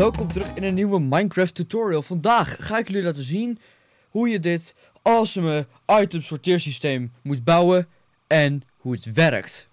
Welkom terug in een nieuwe Minecraft tutorial. Vandaag ga ik jullie laten zien hoe je dit awesome item sorteersysteem moet bouwen en hoe het werkt.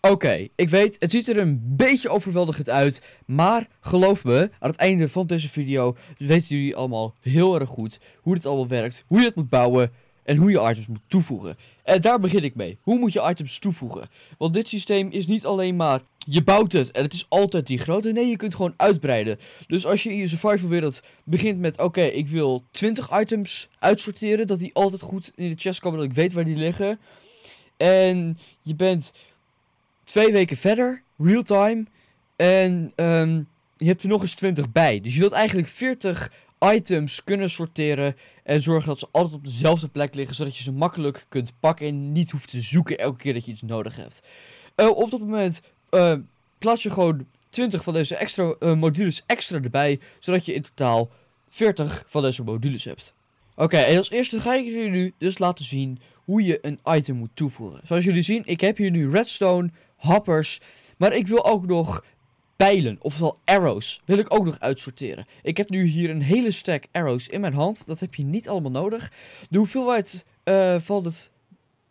Oké, ik weet, het ziet er een beetje overweldigend uit, maar geloof me, aan het einde van deze video weten jullie allemaal heel erg goed hoe dit allemaal werkt, hoe je het moet bouwen, en hoe je items moet toevoegen. En daar begin ik mee. Hoe moet je items toevoegen? Want dit systeem is niet alleen maar je bouwt het en het is altijd die grote. Nee, je kunt gewoon uitbreiden. Dus als je in je survival wereld begint met oké, ik wil 20 items uitsorteren. Dat die altijd goed in de chest komen, dat ik weet waar die liggen. En je bent twee weken verder, real time. En ehm, je hebt er nog eens 20 bij. Dus je wilt eigenlijk 40 items kunnen sorteren. En zorgen dat ze altijd op dezelfde plek liggen. Zodat je ze makkelijk kunt pakken en niet hoeft te zoeken elke keer dat je iets nodig hebt. Eh, op dat moment eh, plaats je gewoon 20 van deze extra eh, modules extra erbij. Zodat je in totaal 40 van deze modules hebt. Oké, en als eerste ga ik jullie nu dus laten zien hoe je een item moet toevoegen. Zoals jullie zien, ik heb hier nu redstone, happers. Maar ik wil ook nog pijlen, oftewel arrows, wil ik ook nog uitsorteren. Ik heb nu hier een hele stack arrows in mijn hand. Dat heb je niet allemaal nodig. De hoeveelheid eh, van het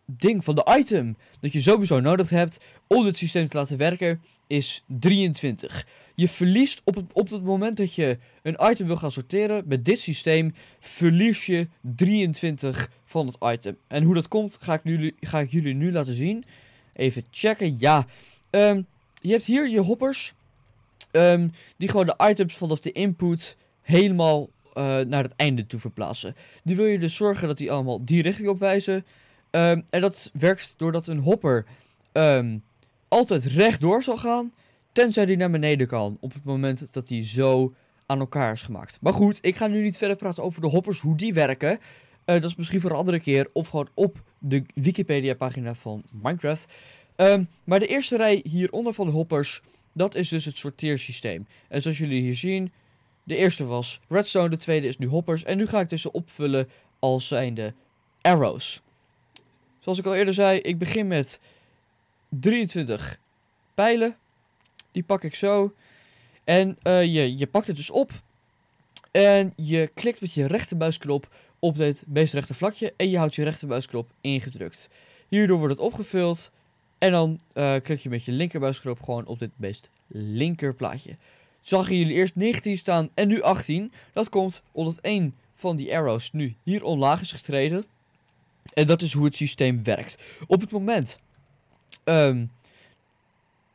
ding, van de item, dat je sowieso nodig hebt om dit systeem te laten werken, is 23. Je verliest op het, op het moment dat je een item wil gaan sorteren met dit systeem, verlies je 23 van het item. En hoe dat komt, ga ik, nu, ga ik jullie nu laten zien. Even checken, ja. Ehm, je hebt hier je hoppers. Ehm, die gewoon de items vanaf de input helemaal eh, naar het einde toe verplaatsen. Die wil je dus zorgen dat die allemaal die richting op wijzen. Ehm, en dat werkt doordat een hopper um, altijd rechtdoor zal gaan. Tenzij die naar beneden kan. Op het moment dat hij zo aan elkaar is gemaakt. Maar goed, ik ga nu niet verder praten over de hoppers, hoe die werken. Eh, dat is misschien voor een andere keer. Of gewoon op de Wikipedia pagina van Minecraft. maar de eerste rij hieronder van de hoppers dat is dus het sorteersysteem. En zoals jullie hier zien, de eerste was redstone, de tweede is nu hoppers. En nu ga ik deze dus opvullen als zijnde arrows. Zoals ik al eerder zei, ik begin met 23 pijlen. Die pak ik zo. En eh, je, je pakt het dus op. En je klikt met je rechtermuisknop op dit meest rechter vlakje. En je houdt je rechtermuisknop ingedrukt. Hierdoor wordt het opgevuld. En dan eh, klik je met je linkermuisknop gewoon op dit meest linker plaatje. je jullie eerst 19 staan en nu 18? Dat komt omdat één van die arrows nu hier omlaag is getreden. En dat is hoe het systeem werkt. Op het moment ehm,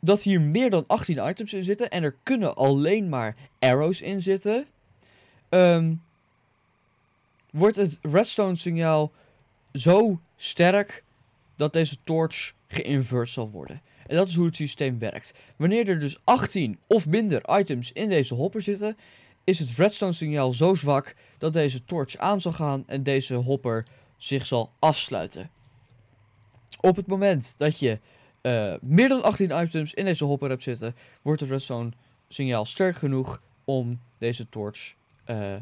dat hier meer dan 18 items in zitten en er kunnen alleen maar arrows in zitten, ehm, wordt het redstone signaal zo sterk dat deze torch geïnvert zal worden. En dat is hoe het systeem werkt. Wanneer er dus 18 of minder items in deze hopper zitten, is het redstone signaal zo zwak dat deze torch aan zal gaan en deze hopper zich zal afsluiten. Op het moment dat je eh, meer dan 18 items in deze hopper hebt zitten, wordt het redstone signaal sterk genoeg om deze torch eh,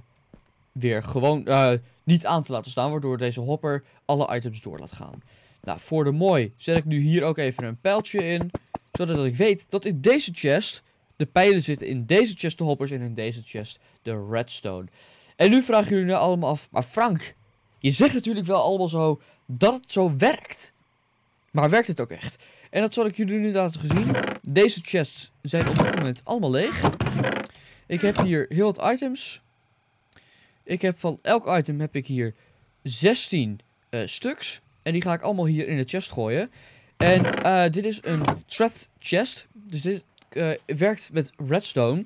weer gewoon eh, niet aan te laten staan, waardoor deze hopper alle items door laat gaan. Nou, voor de mooi zet ik nu hier ook even een pijltje in. Zodat ik weet dat in deze chest de pijlen zitten in deze chest de hoppers en in deze chest de redstone. En nu vragen jullie nu allemaal af, maar Frank, je zegt natuurlijk wel allemaal zo dat het zo werkt. Maar werkt het ook echt? En dat zal ik jullie nu laten zien. Deze chests zijn op dit moment allemaal leeg. Ik heb hier heel wat items. Ik heb van elk item heb ik hier 16 eh, stuks. En die ga ik allemaal hier in de chest gooien. En eh, dit is een trapped chest. Dus dit eh, werkt met redstone.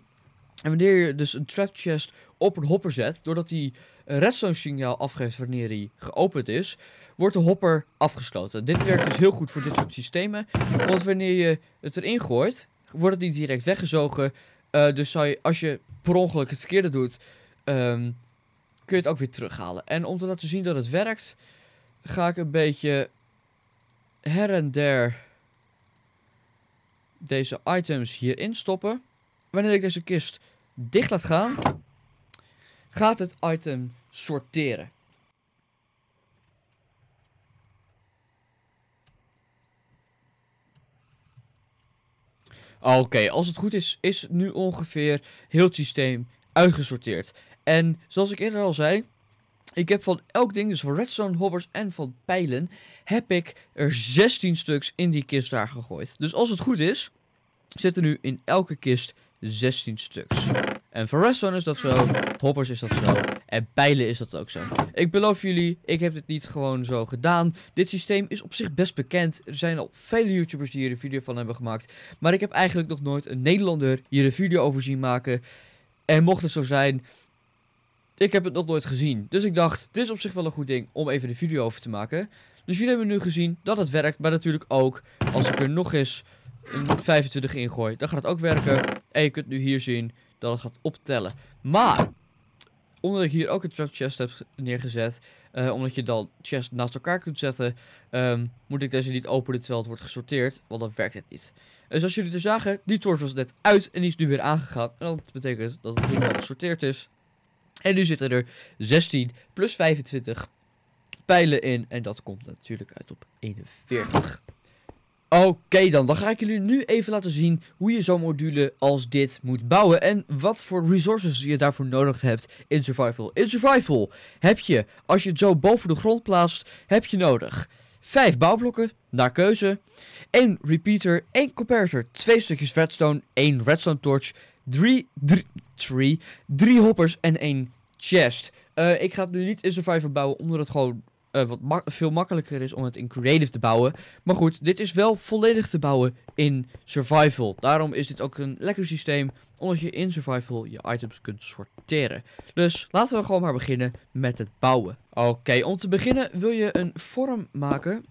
En wanneer je dus een trap chest op een hopper zet, doordat hij een redstone signaal afgeeft wanneer hij geopend is, wordt de hopper afgesloten. Dit werkt dus heel goed voor dit soort systemen, want wanneer je het erin gooit, wordt het niet direct weggezogen. Eh, dus zou je, als je per ongeluk het verkeerde doet, ehm, kun je het ook weer terughalen. En om te laten zien dat het werkt, ga ik een beetje her en der deze items hierin stoppen. Wanneer ik deze kist dicht laat gaan, gaat het item sorteren. Ah, oké, als het goed is, is nu ongeveer heel het systeem uitgesorteerd. En zoals ik eerder al zei, ik heb van elk ding, dus van redstone, hoppers en van pijlen, heb ik er 16 stuks in die kist daar gegooid. Dus als het goed is, zitten nu in elke kist 16 stuks. En voor redstone is dat zo, hoppers is dat zo en pijlen is dat ook zo. Ik beloof jullie, ik heb dit niet gewoon zo gedaan. Dit systeem is op zich best bekend. Er zijn al vele YouTubers die hier een video van hebben gemaakt. Maar ik heb eigenlijk nog nooit een Nederlander hier een video over zien maken. En mocht het zo zijn, ik heb het nog nooit gezien. Dus ik dacht, dit is op zich wel een goed ding om even de video over te maken. Dus jullie hebben nu gezien dat het werkt. Maar natuurlijk ook, als ik er nog eens een 25 ingooi, dan gaat het ook werken. En je kunt nu hier zien dat het gaat optellen. Maar, omdat ik hier ook een trap chest heb neergezet, eh, omdat je dan chests naast elkaar kunt zetten, ehm, moet ik deze niet openen terwijl het wordt gesorteerd, want dan werkt het niet. Dus als jullie er zagen, die torch was net uit en die is nu weer aangegaan. En dat betekent dat het helemaal gesorteerd is. En nu zitten er 16 plus 25 pijlen in. En dat komt natuurlijk uit op 41. Oké dan, dan ga ik jullie nu even laten zien hoe je zo'n module als dit moet bouwen en wat voor resources je daarvoor nodig hebt in survival. In survival heb je, als je het zo boven de grond plaatst, heb je nodig 5 bouwblokken, naar keuze, 1 repeater, 1 comparator, 2 stukjes redstone, 1 redstone torch, 3, 3, tree. Drie hoppers en één chest. Eh, ik ga het nu niet in survival bouwen, omdat het gewoon eh, wat veel makkelijker is om het in Creative te bouwen. Maar goed, dit is wel volledig te bouwen in Survival. Daarom is dit ook een lekker systeem, omdat je in Survival je items kunt sorteren. Dus laten we gewoon maar beginnen met het bouwen. Oké, om te beginnen wil je een vorm maken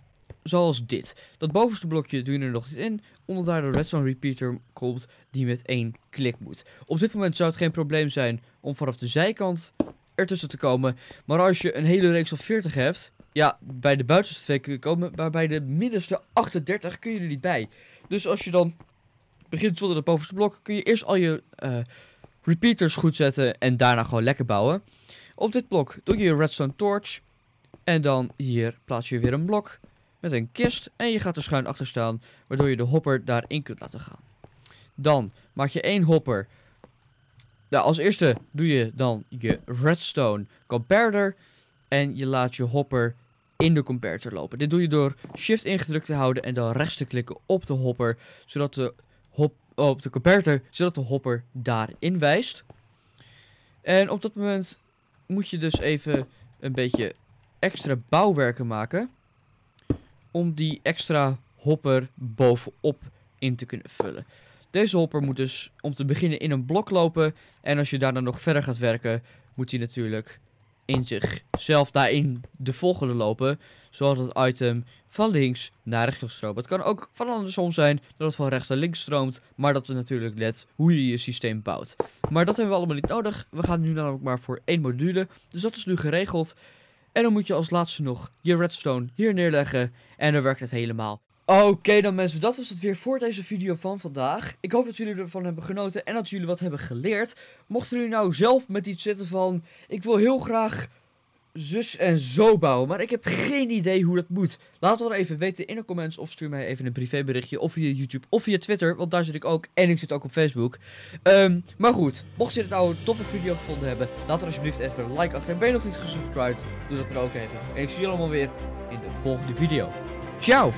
zoals dit. Dat bovenste blokje doe je er nog niet in, omdat daar de redstone repeater komt die met één klik moet. Op dit moment zou het geen probleem zijn om vanaf de zijkant ertussen te komen. Maar als je een hele reeks van 40 hebt, ja, bij de buitenste twee kun je komen, maar bij de middenste 38 kun je er niet bij. Dus als je dan begint zonder het bovenste blok, kun je eerst al je eh, repeaters goed zetten en daarna gewoon lekker bouwen. Op dit blok doe je je redstone torch en dan hier plaats je weer een blok met een kist en je gaat er schuin achter staan, waardoor je de hopper daarin kunt laten gaan. Dan maak je één hopper. Nou, als eerste doe je dan je redstone comparator en je laat je hopper in de comparator lopen. Dit doe je door shift ingedrukt te houden en dan rechts te klikken op de hopper, zodat de, hop, oh, op de comparator, zodat de hopper daarin wijst. En op dat moment moet je dus even een beetje extra bouwwerken maken om die extra hopper bovenop in te kunnen vullen. Deze hopper moet dus om te beginnen in een blok lopen. En als je daarna nog verder gaat werken, moet hij natuurlijk in zichzelf daarin de volgende lopen. Zoals het item van links naar rechts stroomt. Het kan ook van andersom zijn dat het van rechts naar links stroomt. Maar dat is natuurlijk net hoe je je systeem bouwt. Maar dat hebben we allemaal niet nodig. We gaan nu namelijk maar voor één module. Dus dat is nu geregeld. En dan moet je als laatste nog je redstone hier neerleggen. En dan werkt het helemaal. Oké dan mensen, dat was het weer voor deze video van vandaag. Ik hoop dat jullie ervan hebben genoten en dat jullie wat hebben geleerd. Mochten jullie nou zelf met iets zitten van, ik wil heel graag zus en zo bouwen. Maar ik heb geen idee hoe dat moet. Laat het wel even weten in de comments. Of stuur mij even een privéberichtje. Of via YouTube. Of via Twitter. Want daar zit ik ook. En ik zit ook op Facebook. Ehm, maar goed. Mocht je dit nou een toffe video gevonden hebben. Laat er alsjeblieft even een like achter. En ben je nog niet gesubscribed. Doe dat er ook even. En ik zie jullie allemaal weer in de volgende video. Ciao!